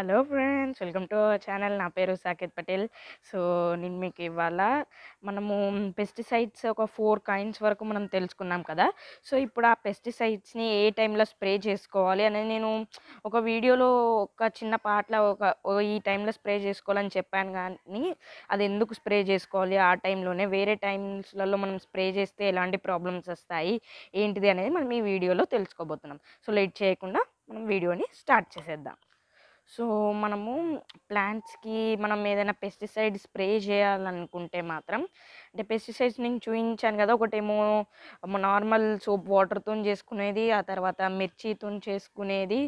Hello friends welcome to channel నా పేరు Saketh Patel so నేను మీకు ఇవాళ మనము పెస్టిసైడ్స్ ఒక ఫోర్ కైండ్స్ వరకు మనం తెలుసుకున్నాం కదా సో ఇప్పుడు ఆ పెస్టిసైడ్స్ని ఏ టైంలో స్ప్రే చేసుకోవాలి అని నేను ఒక వీడియోలో ఒక చిన్న పాటలో ఒక ఈ టైంలో స్ప్రే చేసుకోవాలని చెప్పాను కానీ అది ఎందుకు స్ప్రే చేసుకోవాలి ఆ టైంలోనే వేరే టైమ్స్లలో మనం స్ప్రే చేస్తే ఎలాంటి ప్రాబ్లమ్స్ వస్తాయి ఏంటిది అనేది మనం ఈ వీడియోలో తెలుసుకోబోతున్నాం సో లేట్ చేయకుండా మనం వీడియోని స్టార్ట్ చేసేద్దాం సో మనము ప్లాంట్స్కి మనం ఏదైనా పెస్టిసైడ్ స్ప్రే చేయాలనుకుంటే మాత్రం అంటే పెస్టిసైడ్స్ నేను చూపించాను కదా ఒకటేమో నార్మల్ సోప్ వాటర్తో చేసుకునేది ఆ తర్వాత మిర్చితో చేసుకునేది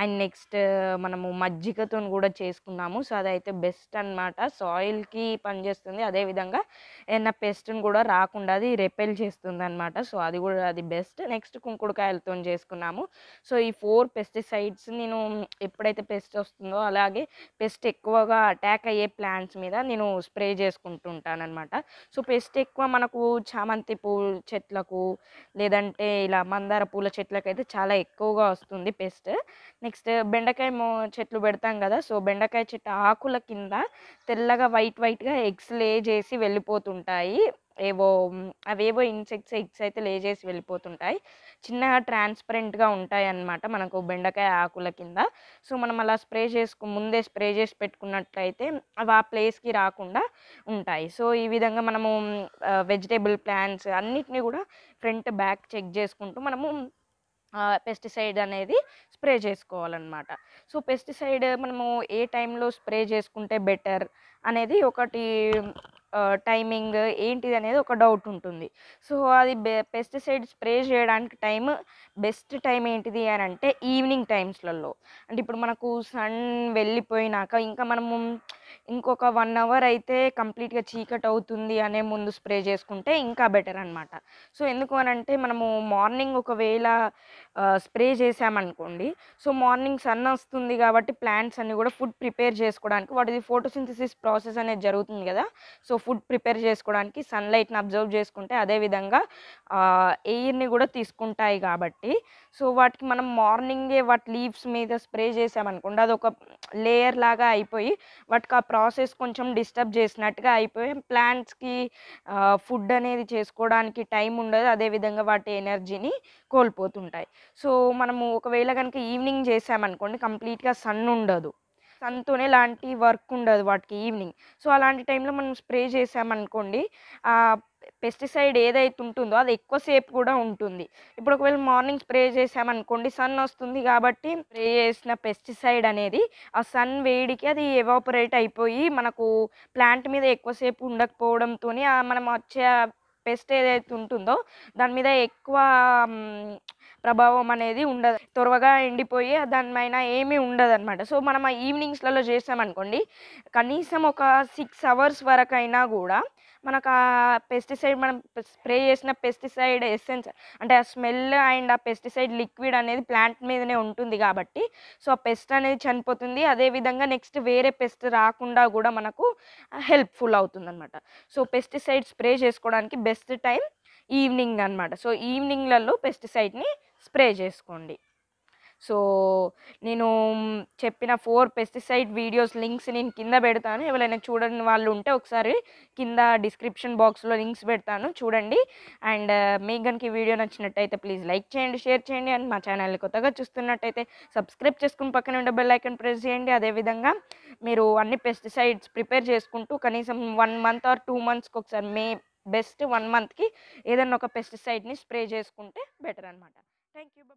అండ్ నెక్స్ట్ మనము మజ్జిగతో కూడా చేసుకున్నాము సో అదైతే బెస్ట్ అనమాట సాయిల్కి పనిచేస్తుంది అదేవిధంగా ఏదైనా పెస్ట్ని కూడా రాకుండా అది రెపెల్ చేస్తుంది అనమాట సో అది కూడా అది బెస్ట్ నెక్స్ట్ కుంకుడుకాయలతో చేసుకున్నాము సో ఈ ఫోర్ పెస్టిసైడ్స్ నేను ఎప్పుడైతే పెస్ట్ వస్తుందో అలాగే పెస్ట్ ఎక్కువగా అటాక్ అయ్యే ప్లాంట్స్ మీద నేను స్ప్రే చేసుకుంటుంటానమాట సో పెస్ట్ ఎక్కువ మనకు చామంతి పూల చెట్లకు లేదంటే ఇలా మందార పూల చెట్లకు అయితే చాలా ఎక్కువగా వస్తుంది పెస్ట్ నెక్స్ట్ బెండకాయ చెట్లు పెడతాం కదా సో బెండకాయ చెట్టు ఆకుల కింద తెల్లగా వైట్ వైట్గా ఎగ్స్ లే చేసి వెళ్ళిపోతుంటాయి ఏవో అవేవో ఇన్సెక్ట్స్ ఎగ్స్ అయితే లేజేసి వెళ్ళిపోతుంటాయి చిన్నగా ట్రాన్స్పరెంట్గా ఉంటాయి అన్నమాట మనకు బెండకాయ ఆకుల కింద సో మనం అలా స్ప్రే చేసుకు ముందే స్ప్రే చేసి పెట్టుకున్నట్లయితే అవి ఆ ప్లేస్కి రాకుండా ఉంటాయి సో ఈ విధంగా మనము వెజిటేబుల్ ప్లాంట్స్ అన్నిటినీ కూడా ఫ్రంట్ బ్యాక్ చెక్ చేసుకుంటూ మనము పెస్టిసైడ్ అనేది స్ప్రే చేసుకోవాలన్నమాట సో పెస్టిసైడ్ మనము ఏ టైంలో స్ప్రే చేసుకుంటే బెటర్ అనేది ఒకటి టైమింగ్ ఏంటిది అనేది ఒక డౌట్ ఉంటుంది సో అది పెస్టిసైడ్ స్ప్రే చేయడానికి టైం బెస్ట్ టైం ఏంటిది అని అంటే ఈవినింగ్ టైమ్స్లలో అంటే ఇప్పుడు మనకు సన్ వెళ్ళిపోయినాక ఇంకా మనము ఇంకొక వన్ అవర్ అయితే కంప్లీట్గా చీకటి అవుతుంది అనే ముందు స్ప్రే చేసుకుంటే ఇంకా బెటర్ అనమాట సో ఎందుకు అని అంటే మనము మార్నింగ్ ఒకవేళ స్ప్రే చేసామనుకోండి సో మార్నింగ్ సన్ వస్తుంది కాబట్టి ప్లాంట్స్ అన్నీ కూడా ఫుడ్ ప్రిపేర్ చేసుకోవడానికి వాటిది ఫోటోసింథసిస్ ప్రాసెస్ అనేది జరుగుతుంది కదా సో ఫుడ్ ప్రిపేర్ చేసుకోవడానికి సన్లైట్ని అబ్జర్వ్ చేసుకుంటే అదేవిధంగా ఎయిర్ని కూడా తీసుకుంటాయి కాబట్టి సో వాటికి మనం మార్నింగే వాటి లీవ్స్ మీద స్ప్రే చేసామనుకోండి అది ఒక లేయర్ లాగా అయిపోయి వాటికి ఆ ప్రాసెస్ కొంచెం డిస్టర్బ్ చేసినట్టుగా అయిపోయి ప్లాంట్స్కి ఫుడ్ అనేది చేసుకోవడానికి టైం ఉండదు అదేవిధంగా వాటి ఎనర్జీని కోల్పోతుంటాయి సో మనము ఒకవేళ కనుక ఈవినింగ్ చేసామనుకోండి కంప్లీట్గా సన్ ఉండదు సన్తోనే లాంటి వర్క్ ఉండదు వాటికి ఈవినింగ్ సో అలాంటి టైంలో మనం స్ప్రే చేసామనుకోండి పెస్టిసైడ్ ఏదైతే ఉంటుందో అది ఎక్కువసేపు కూడా ఉంటుంది ఇప్పుడు ఒకవేళ మార్నింగ్ స్ప్రే చేసామనుకోండి సన్ వస్తుంది కాబట్టి స్ప్రే చేసిన పెస్టిసైడ్ అనేది ఆ సన్ వేడికి అది ఎవాపరేట్ అయిపోయి మనకు ప్లాంట్ మీద ఎక్కువసేపు ఉండకపోవడంతో మనం వచ్చే పెస్ట్ ఏదైతే ఉంటుందో దాని మీద ఎక్కువ ప్రభావం అనేది ఉండదు త్వరగా ఎండిపోయి దానిపైన ఏమీ ఉండదు అనమాట సో మనం ఆ ఈవినింగ్స్లలో చేసామనుకోండి కనీసం ఒక సిక్స్ అవర్స్ వరకైనా కూడా మనకు ఆ పెస్టిసైడ్ మనం స్ప్రే చేసిన పెస్టిసైడ్ ఎస్సెన్స్ అంటే ఆ స్మెల్ అండ్ ఆ పెస్టిసైడ్ లిక్విడ్ అనేది ప్లాంట్ మీదనే ఉంటుంది కాబట్టి సో ఆ పెస్ట్ అనేది చనిపోతుంది అదేవిధంగా నెక్స్ట్ వేరే పెస్ట్ రాకుండా కూడా మనకు హెల్ప్ఫుల్ అవుతుంది అనమాట సో పెస్టిసైడ్ స్ప్రే చేసుకోవడానికి బెస్ట్ టైం ఈవినింగ్ అనమాట సో ఈవినింగ్లలో పెస్టిసైడ్ని స్ప్రే చేసుకోండి సో నేను చెప్పిన ఫోర్ పెస్టిసైడ్ వీడియోస్ లింక్స్ నేను కింద పెడతాను ఎవరైనా చూడని వాళ్ళు ఉంటే ఒకసారి కింద డిస్క్రిప్షన్ బాక్స్లో లింక్స్ పెడతాను చూడండి అండ్ మీకు కనుక ఈ వీడియో నచ్చినట్టయితే ప్లీజ్ లైక్ చేయండి షేర్ చేయండి అండ్ మా ఛానల్ని కొత్తగా చూస్తున్నట్టయితే సబ్స్క్రైబ్ చేసుకుని పక్కన ఉండే బెల్ ఐకన్ ప్రెస్ చేయండి అదేవిధంగా మీరు అన్ని పెస్టిసైడ్స్ ప్రిపేర్ చేసుకుంటూ కనీసం వన్ మంత్ ఆర్ టూ మంత్స్కి ఒకసారి మే బెస్ట్ వన్ మంత్కి ఏదన్నా ఒక పెస్టిసైడ్ని స్ప్రే చేసుకుంటే బెటర్ అనమాట Thank you. Bye-bye.